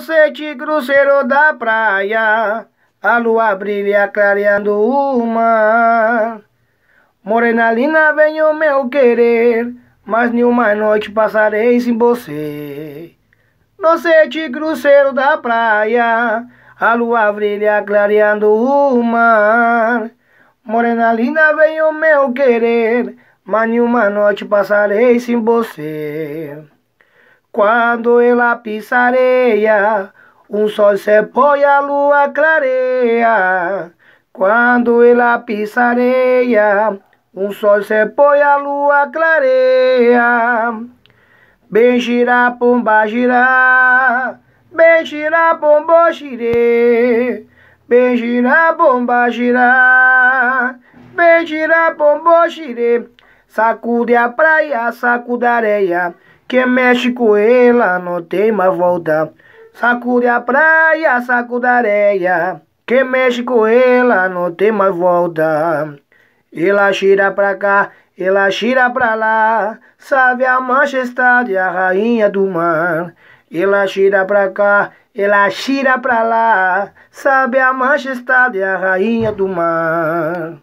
sete cruzeiro da praia, a lua brilha clareando o mar. Morena linda, vem o meu querer, mas nenhuma noite passarei sem você. sete cruzeiro da praia, a lua brilha clareando o mar. Morena linda, vem o meu querer, mas nenhuma noite passarei sem você. Quando ela pisa areia, um sol se põe, a lua clareia. Quando ela pisa areia, um sol se põe, a lua clareia. Bem gira, pomba gira, bem gira, pombo girei. Bem gira, bomba gira, bem gira, pombo girei. Sacude a praia, sacude a areia. Quem mexe com ela não tem mais volta. Sacude a praia, sacude a areia. Quem mexe com ela não tem mais volta. Ela gira pra cá, ela gira pra lá. sabe a majestade, a rainha do mar. Ela gira pra cá, ela gira pra lá. Sabe a majestade, a rainha do mar.